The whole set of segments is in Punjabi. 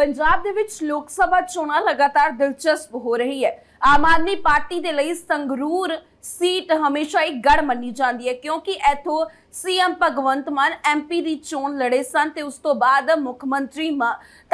ਪੰਜਾਬ ਦੇ ਵਿੱਚ ਲੋਕ ਸਭਾ ਚੋਣਾਂ ਲਗਾਤਾਰ ਦਿਲਚਸਪ ਹੋ ਰਹੀ ਹੈ ਆਮ ਆਦਮੀ ਪਾਰਟੀ ਦੇ ਲਈ ਸੰਗਰੂਰ ਸੀਟ ਹਮੇਸ਼ਾ ਇੱਕ ਗੜ ਮੰਨੀ ਜਾਂਦੀ ਹੈ ਕਿਉਂਕਿ ਇਥੋਂ ਸੀਐਮ ਭਗਵੰਤ ਮਾਨ ਐਮਪੀ ਦੀ ਚੋਣ ਲੜੇ ਸਨ ਤੇ ਉਸ ਤੋਂ ਬਾਅਦ ਮੁੱਖ ਮੰਤਰੀ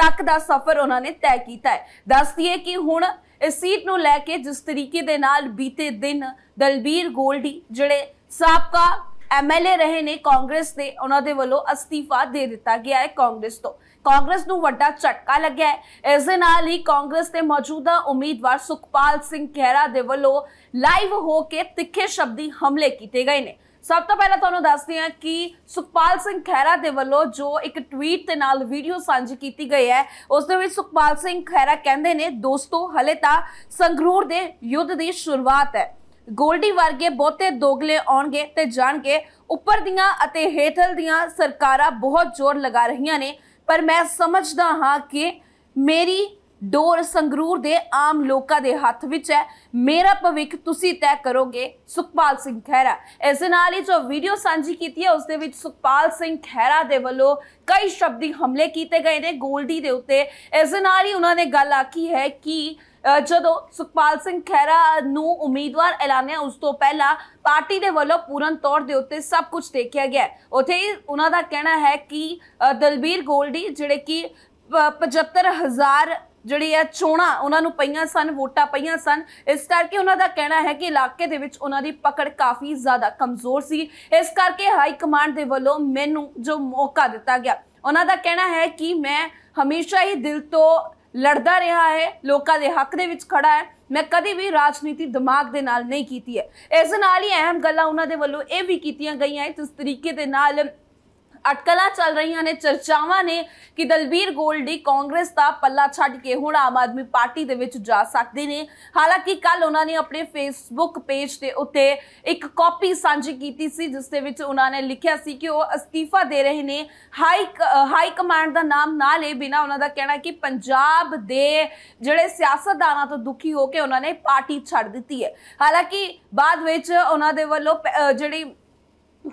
ਤੱਕ ਦਾ ਸਫ਼ਰ ਉਹਨਾਂ ਨੇ ਤੈਅ ਕੀਤਾ ਹੈ ਦੱਸਦੀਏ ਕਿ ਹੁਣ ਇਸ ਸੀਟ ਨੂੰ ਲੈ ਕੇ ਜਿਸ ਤਰੀਕੇ ਦੇ ਨਾਲ ਬੀਤੇ ਦਿਨ ਦਲਬੀਰ ਗੋਲਡੀ ਜਿਹੜੇ ਸਾਬਕਾ ਐਮਐਲਏ ਰਹੇ ਨੇ ਕਾਂਗਰਸ ਦੇ ਉਹਨਾਂ ਦੇ ਵੱਲੋਂ ਅਸਤੀਫਾ ਦੇ ਦਿੱਤਾ ਗਿਆ ਹੈ ਕਾਂਗਰਸ ਤੋਂ ਕਾਂਗਰਸ ਨੂੰ ਵੱਡਾ ਝਟਕਾ ਲੱਗਿਆ ਹੈ ਇਸ ਦੇ ਨਾਲ ਹੀ ਕਾਂਗਰਸ ਦੇ ਮੌਜੂਦਾ ਉਮੀਦਵਾਰ ਸੁਖਪਾਲ ਸਿੰਘ ਖਹਿਰਾ ਦੇ ਵੱਲੋਂ ਲਾਈਵ ਹੋ ਕੇ ਤਿੱਖੇ ਸ਼ਬਦੀ ਹਮਲੇ ਕੀਤੇ ਗਏ ਨੇ ਸਭ ਤੋਂ ਪਹਿਲਾਂ ਤੁਹਾਨੂੰ ਦੱਸਦੇ ਹਾਂ ਕਿ ਸੁਖਪਾਲ ਸਿੰਘ ਖਹਿਰਾ ਦੇ ਵੱਲੋਂ ਜੋ ਇੱਕ ਟਵੀਟ ਦੇ ਨਾਲ ਵੀਡੀਓ ਸਾਂਝੀ ਕੀਤੀ ਗਈ ਹੈ ਉਸ ਦੇ ਵਿੱਚ ਸੁਖਪਾਲ ਸਿੰਘ ਖਹਿਰਾ ਕਹਿੰਦੇ ਨੇ ਦੋਸਤੋ ਹਲੇ ਤਾਂ ਸੰਗਰੂਰ ਦੇ ਯੁੱਧ ਦੀ ਸ਼ੁਰੂਆਤ ਹੈ ਗੋਲਡੀ ਵਰਗੇ ਬਹੁਤੇ ਦੋਗਲੇ ਆਉਣਗੇ ਤੇ ਜਾਣਗੇ ਉੱਪਰ ਦੀਆਂ ਅਤੇ ਹੇਠਲ ਦੀਆਂ ਸਰਕਾਰਾਂ ਬਹੁਤ ਜ਼ੋਰ ਲਗਾ ਰਹੀਆਂ ਨੇ ਪਰ ਮੈਂ ਸਮਝਦਾ ਹਾਂ ਕਿ ਮੇਰੀ ਡੋਰ ਸੰਗਰੂਰ ਦੇ ਆਮ ਲੋਕਾਂ ਦੇ ਹੱਥ ਵਿੱਚ ਹੈ ਮੇਰਾ ਭਵਿੱਖ ਤੁਸੀਂ ਤੈਅ ਕਰੋਗੇ ਸੁਖਪਾਲ ਸਿੰਘ ਖਹਿਰਾ ਇਸ ਨਾਲ ਹੀ ਜੋ ਵੀਡੀਓ ਸਾਂਝੀ ਕੀਤੀ ਹੈ ਉਸ ਦੇ ਵਿੱਚ ਸੁਖਪਾਲ ਸਿੰਘ ਖਹਿਰਾ ਦੇ ਵੱਲੋਂ ਕਈ ਸ਼ਬਦੀ ਹਮਲੇ ਕੀਤੇ ਗਏ ਨੇ ਗੋਲਡੀ ਦੇ ਉੱਤੇ ਇਸ ਨਾਲ ਹੀ ਉਹਨਾਂ ਨੇ ਗੱਲ ਆਖੀ ਹੈ ਕਿ ਜਦੋਂ ਸੁਖਪਾਲ ਸਿੰਘ ਖਹਿਰਾ ਨੂੰ ਉਮੀਦਵਾਰ ਐਲਾਨਿਆ ਉਸ ਤੋਂ ਪਹਿਲਾਂ ਪਾਰਟੀ ਦੇ ਵੱਲੋਂ ਪੂਰਨ ਤੌਰ ਦੇ ਉੱਤੇ ਸਭ ਕੁਝ ਦੇਖਿਆ ਗਿਆ ਉਥੇ ਉਹਨਾਂ ਦਾ ਕਹਿਣਾ ਹੈ ਕਿ ਦਲਬੀਰ ਗੋਲਡੀ ਜਿਹੜੇ ਕਿ 75000 ਜਿਹੜੀ ਆ ਚੋਣਾ ਉਹਨਾਂ ਨੂੰ ਪਈਆਂ ਸਨ ਵੋਟਾਂ ਪਈਆਂ ਸਨ ਇਸ ਕਰਕੇ ਉਹਨਾਂ ਦਾ ਕਹਿਣਾ ਹੈ ਕਿ ਇਲਾਕੇ ਦੇ ਵਿੱਚ ਉਹਨਾਂ ਦੀ ਪਕੜ ਕਾਫੀ ਜ਼ਿਆਦਾ ਕਮਜ਼ੋਰ ਸੀ ਇਸ ਕਰਕੇ ਹਾਈ ਕਮਾਂਡ ਦੇ ਵੱਲੋਂ ਮੈਨੂੰ ਜੋ ਮੌਕਾ ਦਿੱਤਾ ਗਿਆ ਉਹਨਾਂ ਦਾ ਕਹਿਣਾ ਹੈ ਕਿ ਮੈਂ ਹਮੇਸ਼ਾ ਹੀ ਦਿਲ ਤੋਂ ਲੜਦਾ ਰਿਹਾ ਹੈ ਲੋਕਾਂ ਦੇ ਹੱਕ ਦੇ ਵਿੱਚ ਖੜਾ ਹੈ ਮੈਂ ਕਦੀ ਵੀ ਰਾਜਨੀਤੀ ਦਿਮਾਗ ਦੇ ਨਾਲ ਨਹੀਂ ਕੀਤੀ ਹੈ ਇਸ ਨਾਲ ਹੀ ਅਹਿਮ ਗੱਲਾਂ ਉਹਨਾਂ ਦੇ ਵੱਲੋਂ ਇਹ ਵੀ ਕੀਤੀਆਂ ਗਈਆਂ ਇਸ ਤਰੀਕੇ ਦੇ ਨਾਲ ਅਟਕਲਾਂ ਚੱਲ ਰਹੀਆਂ ਨੇ ਚਰਚਾਵਾਂ ਨੇ ਕਿ ਦਲਬੀਰ ਗੋਲਡੀ ਕਾਂਗਰਸ ਦਾ ਪੱਲਾ ਛੱਡ ਕੇ ਹੁਣ ਆਮ ਆਦਮੀ ਪਾਰਟੀ ਦੇ ਵਿੱਚ ਜਾ ਸਕਦੇ ਨੇ ਹਾਲਾਂਕਿ ਕੱਲ ਉਹਨਾਂ ਨੇ ਆਪਣੇ ਫੇਸਬੁੱਕ ਪੇਜ ਦੇ ਉੱਤੇ ਇੱਕ ਕਾਪੀ ਸਾਂਝੀ ਕੀਤੀ ਸੀ ਜਿਸ ਦੇ ਵਿੱਚ ਉਹਨਾਂ ਨੇ ਲਿਖਿਆ ਸੀ ਕਿ ਉਹ ਅਸਤੀਫਾ ਦੇ ਰਹੇ ਨੇ ਹਾਈ ਹਾਈ ਕਮਾਂਡ ਦਾ ਨਾਮ ਨਾ ਲੈ ਬਿਨਾ ਉਹਨਾਂ ਦਾ ਕਹਿਣਾ ਕਿ ਪੰਜਾਬ ਦੇ ਜਿਹੜੇ ਸਿਆਸਤਦਾਨਾਂ ਤੋਂ ਦੁਖੀ ਹੋ ਕੇ ਉਹਨਾਂ ਨੇ ਪਾਰਟੀ ਛੱਡ ਦਿੱਤੀ ਹੈ ਹਾਲਾਂਕਿ ਬਾਅਦ ਵਿੱਚ ਉਹਨਾਂ ਦੇ ਵੱਲੋਂ ਜਿਹੜੀ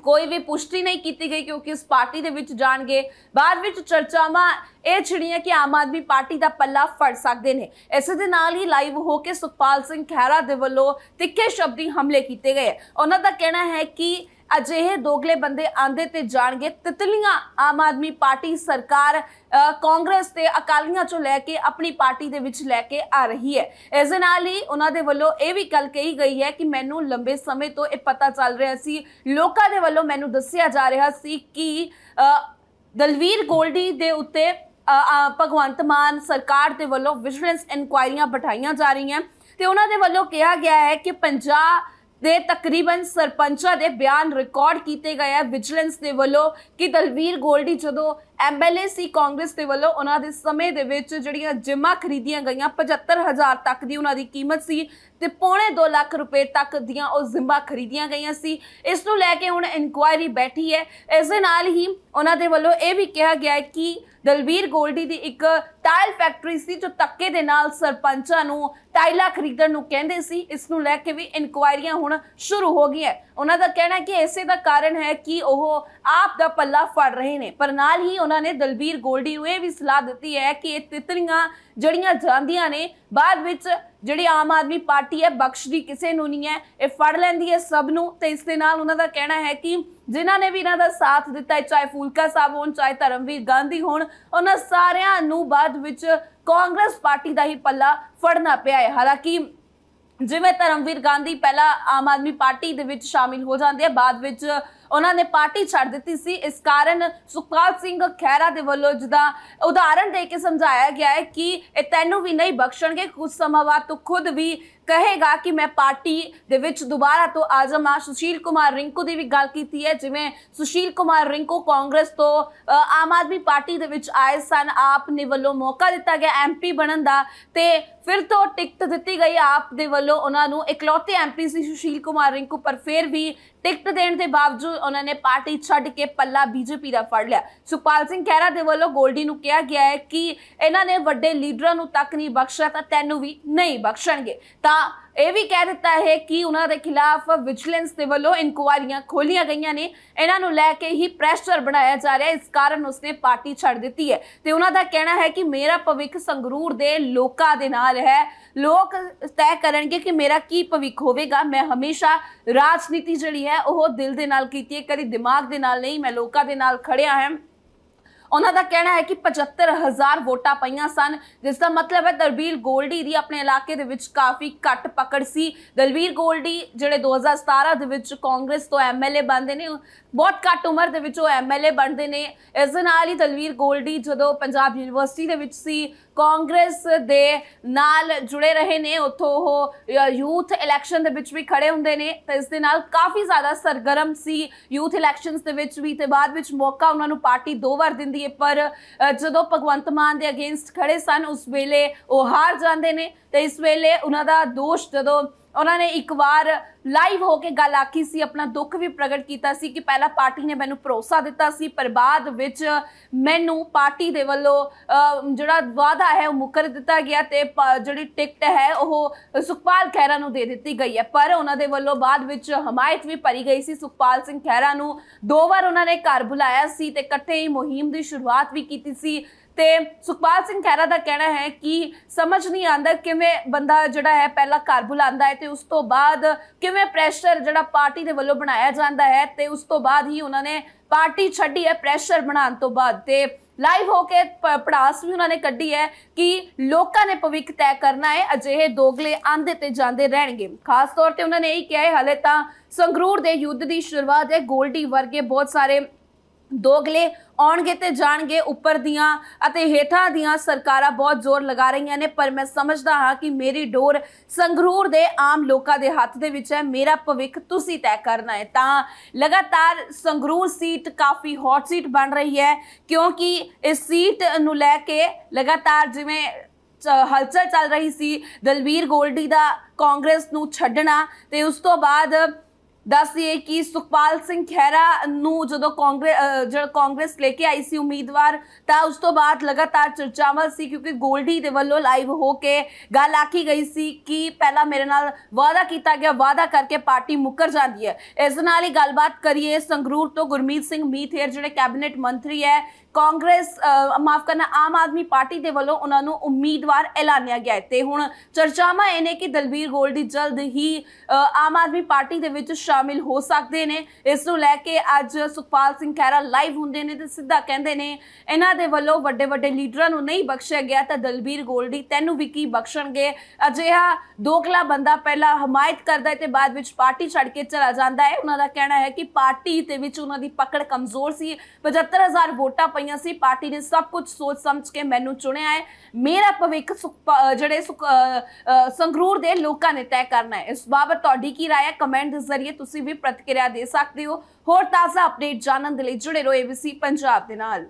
ਕੋਈ ਵੀ ਪੁਸ਼ਟੀ ਨਹੀਂ ਕੀਤੀ ਗਈ ਕਿਉਂਕਿ ਉਸ ਪਾਰਟੀ ਦੇ ਵਿੱਚ ਜਾਣਗੇ ਬਾਅਦ ਵਿੱਚ ਚਰਚਾਵਾਂ ਇਹ ਛਿੜੀਆਂ ਕਿ ਆਮ ਆਦਮੀ ਪਾਰਟੀ ਦਾ ਪੱਲਾ ਫੜ ਸਕਦੇ ਨੇ ਇਸੇ ਦੇ ਨਾਲ ਹੀ ਲਾਈਵ ਹੋ ਕੇ ਸੁਖਪਾਲ ਸਿੰਘ ਖਹਿਰਾ ਦੇ ਵੱਲੋਂ ਤਿੱਖੇ ਸ਼ਬਦੀ ਹਮਲੇ ਕੀਤੇ ਗਏ ਉਹਨਾਂ ਦਾ ਕਹਿਣਾ ਹੈ ਕਿ ਅਜਿਹੇ ਦੋਗਲੇ ਬੰਦੇ ਆਂਦੇ ਤੇ ਜਾਣਗੇ ਤਿਤਲੀਆਂ ਆਮ ਆਦਮੀ ਪਾਰਟੀ ਸਰਕਾਰ ਕਾਂਗਰਸ ਤੇ ਅਕਾਲੀਆਂ ਚੋਂ ਲੈ ਕੇ ਆਪਣੀ ਪਾਰਟੀ ਦੇ ਵਿੱਚ ਲੈ ਕੇ ਆ ਰਹੀ ਹੈ ਇਸ ਦੇ ਨਾਲ ਹੀ ਉਹਨਾਂ ਦੇ ਵੱਲੋਂ ਇਹ ਵੀ ਗੱਲ ਕਹੀ ਗਈ ਹੈ ਕਿ ਮੈਨੂੰ ਲੰਬੇ ਸਮੇਂ ਤੋਂ ਇਹ ਪਤਾ ਚੱਲ ਰਿਹਾ ਸੀ ਲੋਕਾਂ ਦੇ ਵੱਲੋਂ ਮੈਨੂੰ ਦੱਸਿਆ ਜਾ ਰਿਹਾ ਸੀ ਕਿ ਦਲਵੀਰ ਗੋਲਡੀ ਦੇ ਉੱਤੇ ਭਗਵੰਤ ਮਾਨ ਸਰਕਾਰ ਦੇ ਵੱਲੋਂ ਵਿਜੀਲੈਂਸ ਇਨਕੁਆਇਰੀਆਂ ਬਿਠਾਈਆਂ ਜਾ ਰਹੀਆਂ ਤੇ ਉਹਨਾਂ ਦੇ ਵੱਲੋਂ ਕਿਹਾ ਗਿਆ ਹੈ ਕਿ ਪੰਜਾਬ ਦੇ ਤਕਰੀਬਨ ਸਰਪੰਚਾਂ ਦੇ ਬਿਆਨ ਰਿਕਾਰਡ ਕੀਤੇ ਗਏ ਹੈ ਵਿਜੀਲੈਂਸ ਦੇ ਵੱਲੋਂ ਕਿ ਦਲਵੀਰ ਗੋਲਡੀ ਜਦੋਂ ਐਮਐਲਏ ਸੀ ਕਾਂਗਰਸ ਦੇ ਵੱਲੋਂ ਉਹਨਾਂ ਦੇ ਸਮੇਂ ਦੇ ਵਿੱਚ ਜਿਹੜੀਆਂ ਜਿਮਾਂ ਖਰੀਦੀਆਂ ਗਈਆਂ 75000 ਤੱਕ ਦੀ ਉਹਨਾਂ ਦੀ ਕੀਮਤ ਸੀ ਤੇ ਪੌਣੇ 2 ਲੱਖ ਰੁਪਏ ਤੱਕ ਦੀਆਂ ਉਹ ਜ਼ਿੰਮਾ ਖਰੀਦੀਆਂ ਗਈਆਂ ਸੀ ਇਸ ਨੂੰ ਲੈ ਕੇ ਹੁਣ ਇਨਕੁਆਇਰੀ ਬੈਠੀ ਹੈ ਇਸ ਦੇ ਨਾਲ ਹੀ ਉਹਨਾਂ ਦੇ ਵੱਲੋਂ ਇਹ ਵੀ ਕਿਹਾ ਗਿਆ ਹੈ ਕਿ ਦਲਵੀਰ ਗੋਲਡੀ ਦੀ ਇੱਕ ਟਾਇਲ ਫੈਕਟਰੀ ਸੀ ਜੋ ਤੱਕੇ ਦੇ ਨਾਲ ਸਰਪੰਚਾਂ ਨੂੰ ਟਾਇਲਾ ਖਰੀਦਣ ਨੂੰ ਕਹਿੰਦੇ ਸੀ ਇਸ ਨੂੰ ਲੈ ਕੇ ਵੀ ਇਨਕੁਆਇਰੀਆਂ ਹੁਣ ਸ਼ੁਰੂ ਹੋ ਗਈਆਂ ਉਹਨਾਂ ਦਾ ਕਹਿਣਾ ਹੈ ਕਿ ਇਸੇ ਦਾ ਕਾਰਨ ਹੈ ਕਿ ਉਹ ਆਪ ਦਾ ਪੱਲਾ ਫੜ ਰਹੇ ਨੇ ਪਰ ਨਾਲ ਹੀ ਉਹਨਾਂ ਉਹਨਾਂ ਨੇ ਦਲਬੀਰ ਗੋਲਡੀ ਨੂੰ ਇਹ ਵੀ ਸਲਾਹ ਦਿੱਤੀ ਹੈ ਕਿ ਇਹ ਤਿਤਲੀਆਂ ਜਿਹੜੀਆਂ ਜਾਂਦੀਆਂ ਨੇ ਬਾਅਦ ਵਿੱਚ ਜਿਹੜੀ ਆਮ ਆਦਮੀ ਪਾਰਟੀ ਹੈ ਬਖਸ਼ਦੀ ਕਿਸੇ ਨੂੰ ਨਹੀਂ ਹੈ ਇਹ ਫੜ ਲੈਂਦੀ ਹੈ ਸਭ ਨੂੰ ਤੇ ਇਸ ਦੇ ਨਾਲ ਉਹਨਾਂ ਦਾ ਕਹਿਣਾ ਹੈ ਕਿ ਜਿਨ੍ਹਾਂ ਨੇ ਵੀ ਇਹਨਾਂ ਦਾ ਸਾਥ ਦਿੱਤਾ ਹੈ ਚਾਹੇ ਫੂਲਕਾ ਸਾਹਿਬ ਹੋਣ ਚਾਹੇ ਧਰਮਵੀਰ ਗਾਂਧੀ ਹੋਣ ਉਹਨਾਂ ਸਾਰਿਆਂ ਨੂੰ ਬਾਅਦ ਵਿੱਚ ਕਾਂਗਰਸ ਪਾਰਟੀ ਦਾ ਹੀ ਪੱਲਾ ਫੜਨਾ ਪਿਆ ਹੈ ਹਾਲਾਂਕਿ ਜਿਵੇਂ ਧਰਮਵੀਰ ਗਾਂਧੀ ਪਹਿਲਾਂ ਆਮ ਆਦਮੀ ਪਾਰਟੀ ਦੇ ਵਿੱਚ ਸ਼ਾਮਿਲ ਹੋ ਜਾਂਦੇ ਆ ਬਾਅਦ ਵਿੱਚ ਉਹਨਾਂ ਨੇ ਪਾਰਟੀ ਛੱਡ ਦਿੱਤੀ ਸੀ ਇਸ ਕਾਰਨ ਸੁਖਪਾਲ ਸਿੰਘ ਖਹਿਰਾ ਦੇ ਵੱਲੋਂ ਜਿਹਦਾ ਉਦਾਹਰਣ ਦੇ ਕੇ ਸਮਝਾਇਆ ਗਿਆ ਹੈ ਕਿ ਇਹ ਤੈਨੂੰ ਵੀ ਨਹੀਂ ਬਖਸ਼ਣਗੇ ਕੁਝ ਸਮਾਂ ਬਾਅਦ ਤੂੰ ਖੁਦ ਵੀ ਕਹੇਗਾ ਕਿ ਮੈਂ ਪਾਰਟੀ ਦੇ ਵਿੱਚ ਦੁਬਾਰਾ ਤੋਂ ਆ ਜਾਵਾਂ ਸੁਸ਼ੀਲ ਕੁਮਾਰ ਰਿੰਕੂ ਦੀ ਵੀ ਗੱਲ ਕੀਤੀ ਹੈ ਜਿਵੇਂ ਸੁਸ਼ੀਲ ਕੁਮਾਰ ਰਿੰਕੂ ਕਾਂਗਰਸ ਤੋਂ ਆਮ ਆਦਮੀ ਪਾਰਟੀ ਦੇ ਵਿੱਚ ਆਏ ਸਨ ਆਪ ਨੇ ਵੱਲੋਂ ਮੌਕਾ ਦਿੱਤਾ ਗਿਆ ਐਮਪੀ ਬਣਨ ਦਾ ਤੇ ਫਿਰ ਤੋਂ ਟਿਕਟ ਦਿੱਤੀ ਗਈ ਆਪ ਦੇ ਵੱਲੋਂ ਉਹਨਾਂ ਨੂੰ ਇਕਲੌਤੇ ਐਮਪੀ ਸੀ ਸੁਸ਼ੀਲ ਕੁਮਾਰ ਰਿੰਕੂ ਪਰ ਫਿਰ ਵੀ ਟਿਕਟ ਦੇਣ ਦੇ ਬਾਵਜੂਦ ਉਹਨਾਂ ਨੇ ਪਾਰਟੀ ਛੱਡ ਕੇ ਪੱਲਾ ਬੀਜੇਪੀ ਦਾ ਫੜ ਲਿਆ ਸੁਖਪਾਲ ਸਿੰਘ ਕਹਿਰਾ ਦੇ ਵੱਲੋਂ ਗੋਲਡੀ ਨੂੰ ਕਿਹਾ ਗਿਆ ਹੈ ਕਿ ਇਹਨਾਂ ਨੇ ਵੱਡੇ ਲੀਡਰਾਂ ਨੂੰ ਤੱਕ ਨਹੀਂ ਬਖਸ਼ਿਆ ਤਾਂ ਤੈਨੂੰ ਵੀ ਨਹੀਂ ਬਖਸ਼ਣਗੇ ਤਾਂ ਇਹ ਵੀ ਕਹਿ ਦਿੱਤਾ ਹੈ ਕਿ ਉਹਨਾਂ ਦੇ ਖਿਲਾਫ ਵਿਜੀਲੈਂਸ ਦੇ ਵੱਲੋਂ ਇਨਕੁਆਰੀਆਂ ਖੋਲੀਆਂ ਗਈਆਂ ਨੇ ਇਹਨਾਂ ਨੂੰ ਲੈ ਕੇ ਹੀ ਪ੍ਰੈਸ਼ਰ ਬਣਾਇਆ ਜਾ ਰਿਹਾ ਇਸ ਕਾਰਨ ਉਸਨੇ ਪਾਰਟੀ ਛੱਡ ਦਿੱਤੀ ਹੈ ਤੇ ਉਹਨਾਂ ਦਾ ਕਹਿਣਾ ਹੈ ਕਿ ਮੇਰਾ ਭਵਿੱਖ ਸੰਗਰੂਰ ਦੇ ਲੋਕਾਂ ਦੇ ਨਾਲ ਹੈ ਲੋਕ ਤੈਅ ਕਰਨਗੇ ਕਿ ਮੇਰਾ ਕੀ ਭਵਿੱਖ ਹੋਵੇਗਾ ਮੈਂ ਹਮੇਸ਼ਾ ਰਾਜਨੀਤੀ ਜਿਹੜੀ ਹੈ ਉਹ ਦਿਲ ਦੇ ਨਾਲ ਕੀਤੀ ਹੈ ਕਦੀ ਦਿਮਾਗ ਦੇ ਨਾਲ ਨਹੀਂ ਮੈਂ ਲੋਕਾਂ ਦੇ ਨਾਲ ਖੜਿਆ ਹਾਂ ਉਹਨਾਂ ਦਾ ਕਹਿਣਾ ਹੈ ਕਿ 75000 ਵੋਟਾਂ ਪਈਆਂ ਸਨ ਜਿਸ ਦਾ ਮਤਲਬ ਹੈ ਦਲਬੀਰ ਗੋਲਡੀ ਦੀ ਆਪਣੇ ਇਲਾਕੇ ਦੇ ਵਿੱਚ ਕਾਫੀ ਘੱਟ ਪਕੜ ਸੀ ਦਲਬੀਰ ਗੋਲਡੀ ਜਿਹੜੇ 2017 ਦੇ ਵਿੱਚ ਕਾਂਗਰਸ ਤੋਂ ਐਮਐਲਏ ਬਣਦੇ ਨੇ ਬਹੁਤ ਘੱਟ ਉਮਰ ਦੇ ਵਿੱਚ ਉਹ ਐਮਐਲਏ ਬਣਦੇ ਨੇ ਇਸ ਨਾਲ ਹੀ ਦਲਬੀਰ ਗੋਲਡੀ ਜਦੋਂ ਪੰਜਾਬ ਯੂਨੀਵਰਸਿਟੀ ਦੇ ਵਿੱਚ ਸੀ ਕਾਂਗਰਸ ਦੇ ਨਾਲ ਜੁੜੇ ਰਹੇ ਨੇ ਉੱਥੋਂ ਉਹ ਯੂਥ ਇਲੈਕਸ਼ਨ ਦੇ ਵਿੱਚ ਵੀ ਖੜੇ ਹੁੰਦੇ ਨੇ ਤੇ ਇਸ ਦੇ ਨਾਲ ਕਾਫੀ ਜ਼ਿਆਦਾ ਸਰਗਰਮ ਸੀ ਯੂਥ ਇਲੈਕਸ਼ਨਸ ਦੇ ਵਿੱਚ ਵੀ ਤੇ ਬਾਅਦ ਵਿੱਚ ਮੌਕਾ ਉਹਨਾਂ ਨੂੰ ਪਾਰਟੀ ਦੋ ਵਾਰ ਦਿੰਦੀ ਹੈ ਪਰ ਜਦੋਂ ਭਗਵੰਤ ਮਾਨ ਦੇ ਅਗੇਂਸਟ ਖੜੇ ਸਨ ਉਸ ਵੇਲੇ ਉਹ ਹਾਰ ਜਾਂਦੇ ਨੇ ਤੇ ਇਸ ਵੇਲੇ ਉਹਨਾਂ ਦਾ ਦੋਸ਼ ਜਦੋਂ ਉਹਨਾਂ ਨੇ ਇੱਕ ਵਾਰ ਲਾਈਵ ਹੋ ਕੇ ਗੱਲ ਆਖੀ ਸੀ ਆਪਣਾ ਦੁੱਖ ਵੀ ਪ੍ਰਗਟ ਕੀਤਾ ਸੀ ਕਿ ਪਹਿਲਾਂ ਪਾਰਟੀ ਨੇ ਮੈਨੂੰ ਭਰੋਸਾ ਦਿੱਤਾ ਸੀ ਪਰ ਬਾਅਦ ਵਿੱਚ ਮੈਨੂੰ ਪਾਰਟੀ ਦੇ ਵੱਲੋਂ ਜਿਹੜਾ ਵਾਅਦਾ ਹੈ ਉਹ ਮੁਕਰ ਦਿੱਤਾ ਗਿਆ ਤੇ ਜਿਹੜੀ ਟਿਕਟ ਹੈ ਉਹ ਸੁਖਪਾਲ ਖਹਿਰਾ ਨੂੰ ਦੇ ਦਿੱਤੀ ਗਈ ਹੈ ਪਰ ਉਹਨਾਂ ਦੇ ਵੱਲੋਂ ਬਾਅਦ ਵਿੱਚ ਹਮਾਇਤ ਵੀ ਭਰੀ ਗਈ ਸੀ ਸੁਖਪਾਲ ਸਿੰਘ ਖਹਿਰਾ ਨੂੰ ਦੋ ਵਾਰ ਉਹਨਾਂ ਨੇ ਘਰ ਬੁਲਾਇਆ ਸੀ ਤੇ ਇਕੱਠੇ ਹੀ ਮੁਹਿੰਮ ਦੀ ਸ਼ੁਰੂਆਤ ਵੀ ਕੀਤੀ ਸੀ ਤੇ ਸੁਖਪਾਲ ਸਿੰਘ ਖੈਰਾ ਦਾ ਕਹਿਣਾ ਹੈ ਕਿ ਸਮਝ ਨਹੀਂ ਆਂਦਾ ਕਿਵੇਂ ਬੰਦਾ ਜਿਹੜਾ ਹੈ ਪਹਿਲਾਂ ਘਰ ਬੁਲਾਉਂਦਾ ਹੈ ਤੇ ਉਸ ਤੋਂ ਬਾਅਦ ਕਿਵੇਂ ਪ੍ਰੈਸ਼ਰ ਜਿਹੜਾ ਪਾਰਟੀ ਦੇ ਵੱਲੋਂ ਬਣਾਇਆ ਜਾਂਦਾ ਹੈ ਤੇ ਉਸ ਤੋਂ ਬਾਅਦ ਹੀ ਉਹਨਾਂ ਨੇ ਪਾਰਟੀ ਛੱਡੀ ਹੈ ਪ੍ਰੈਸ਼ਰ ਬਣਾਉਣ ਤੋਂ ਬਾਅਦ ਤੇ ਲਾਈਵ ਹੋ ਕੇ ਪੜਾਸ ਵੀ ਉਹਨਾਂ ਨੇ ਕੱਢੀ ਹੈ ਕਿ ਲੋਕਾਂ ਨੇ ਭਵਿੱਖ ਤੈਅ ਕਰਨਾ ਹੈ ਅਜਿਹੇ ਦੋਗਲੇ ਆਂਦੇ ਤੇ ਜਾਂਦੇ ਰਹਿਣਗੇ ਖਾਸ ਤੌਰ ਤੇ ਉਹਨਾਂ ਨੇ ਇਹ ਕਿਹਾ ਹੈ ਹਲੇ ਤਾਂ ਸੰਗਰੂਰ ਦੇ ਯੁੱਧ ਦੀ ਸ਼ੁਰੂਆਤ ਹੈ ਗੋਲਡੀ ਵਰਗੇ ਬਹੁਤ ਸਾਰੇ ਦੋਗਲੇ ਆਉਣਗੇ ਤੇ ਜਾਣਗੇ ਉੱਪਰ ਦੀਆਂ ਅਤੇ ਹੇਠਾਂ ਦੀਆਂ ਸਰਕਾਰਾਂ ਬਹੁਤ ਜ਼ੋਰ ਲਗਾ ਰਹੀਆਂ ਨੇ ਪਰ ਮੈਂ ਸਮਝਦਾ ਹਾਂ ਕਿ ਮੇਰੀ ਡੋਰ ਸੰਗਰੂਰ ਦੇ ਆਮ ਲੋਕਾਂ ਦੇ ਹੱਥ ਦੇ ਵਿੱਚ ਹੈ ਮੇਰਾ ਭਵਿੱਖ ਤੁਸੀਂ ਤੈਅ ਕਰਨਾ ਹੈ ਤਾਂ ਲਗਾਤਾਰ ਸੰਗਰੂਰ ਸੀਟ ਕਾਫੀ ਹੌਟ ਸੀਟ ਬਣ ਰਹੀ ਹੈ ਕਿਉਂਕਿ ਇਸ ਸੀਟ ਨੂੰ ਲੈ ਕੇ ਲਗਾਤਾਰ ਜਿਵੇਂ ਹਲਚਲ ਚੱਲ ਰਹੀ ਸੀ ਦਲਵੀਰ ਗੋਲਡੀ ਦਾ ਕਾਂਗਰਸ ਨੂੰ ਛੱਡਣਾ ਤੇ ਉਸ ਤੋਂ ਬਾਅਦ ਦੱਸ ਦਈਏ ਕਿ ਸੁਖਪਾਲ ਸਿੰਘ ਖਹਿਰਾ ਨੂੰ ਜਦੋਂ ਕਾਂਗਰਸ ਜਿਹੜਾ ਕਾਂਗਰਸ ਲੈ ਕੇ ਆਈ ਸੀ ਉਮੀਦਵਾਰ ਤਾਂ ਉਸ ਤੋਂ ਬਾਅਦ ਲਗਾਤਾਰ ਚਰਚਾਵਾਂ ਸੀ ਕਿਉਂਕਿ ਗੋਲਡੀ ਦੇ ਵੱਲੋਂ ਲਾਈਵ ਹੋ ਕੇ ਗੱਲ ਆਖੀ ਗਈ ਸੀ ਕਿ ਪਹਿਲਾਂ ਮੇਰੇ ਨਾਲ ਵਾਅਦਾ ਕੀਤਾ ਗਿਆ ਵਾਅਦਾ ਕਰਕੇ ਪਾਰਟੀ ਮੁੱਕਰ ਜਾਂਦੀ ਹੈ ਇਸ ਨਾਲ ਹੀ ਗੱਲਬਾਤ ਕਰੀਏ ਸੰਗਰੂਰ ਤੋਂ ਗੁਰਮੀਤ ਸਿੰਘ ਮੀਥੇਰ ਜਿਹੜੇ ਕੈਬਨਿਟ ਮੰਤਰੀ ਹੈ ਕਾਂਗਰਸ ਮਾਫ ਕਰਨਾ ਆਮ ਆਦਮੀ ਪਾਰਟੀ ਦੇ ਵੱਲੋਂ ਉਹਨਾਂ ਨੂੰ ਉਮੀਦਵਾਰ ਐਲਾਨਿਆ ਗਿਆ ਤੇ ਹੁਣ ਚਰਚਾਵਾਂ ਇਹ ਨੇ ਕਿ ਦਲਬੀਰ ਗੋਲਡੀ ਜਲਦ ਹੀ ਆਮ ਆਦਮੀ ਪਾਰਟੀ ਦੇ ਵਿੱਚ ਸ਼ਾਮਿਲ ਹੋ ਸਕਦੇ ਨੇ ਇਸ ਨੂੰ ਲੈ ਕੇ ਅੱਜ ਸੁਖਪਾਲ ਸਿੰਘ ਖੈਰਾ ਲਾਈਵ ਹੁੰਦੇ ਨੇ ਤੇ ਸਿੱਧਾ ਕਹਿੰਦੇ ਨੇ ਇਹਨਾਂ ਦੇ ਵੱਲੋਂ ਵੱਡੇ ਵੱਡੇ ਲੀਡਰਾਂ ਨੂੰ ਨਹੀਂ ਬਖਸ਼ਿਆ ਗਿਆ ਤਾਂ ਦਲਬੀਰ ਗੋਲਡੀ ਤੈਨੂੰ ਵੀ ਕੀ ਬਖਸ਼ਣਗੇ ਅਜਿਹਾ ਦੋਖਲਾ ਬੰਦਾ ਪਹਿਲਾਂ ਹਮਾਇਤ ਕਰਦਾ ਹੈ ਤੇ ਬਾਅਦ ਵਿੱਚ ਪਾਰਟੀ ਛੱਡ ਕੇ ਚਲਾ ਜਾਂਦਾ ਹੈ ਉਹਨਾਂ ਦਾ ਕਹਿਣਾ ਹੈ ਕਿ ਪਾਰਟੀ ਤੇ ਵਿੱਚ ਉਹਨਾਂ ਦੀ ਪਕੜ ਕਮਜ਼ੋਰ ਸੀ 75000 ਵੋਟਾਂ ਪਈਆਂ ਸੀ ਪਾਰਟੀ ਨੇ ਸਭ ਕੁਝ ਸੋਚ ਸਮਝ ਕੇ ਮੈਨੂੰ ਚੁਣਿਆ ਹੈ ਮੇਰਾ ਭਵਿੱਖ ਜਿਹੜੇ ਸੰਗਰੂਰ ਦੇ ਲੋਕਾਂ ਨੇ ਤੈਅ ਕਰਨਾ ਹੈ ਇਸ ਬਾਬਤ ਤੁਹਾਡੀ ਕੀ رائے ਹੈ ਕਮੈਂਟ ਦੇ ਜ਼ਰੀਏ ਤੁਸੀਂ ਵੀ ਪ੍ਰਤੀਕਿਰਿਆ ਦੇ ਸਕਦੇ ਹੋ ਹੋਰ ਤਾਜ਼ਾ ਅਪਡੇਟ ਜਾਣਨ ਦੇ ਲਈ ਜੁੜੇ ਰਹੋ ABC ਪੰਜਾਬ ਦੇ ਨਾਲ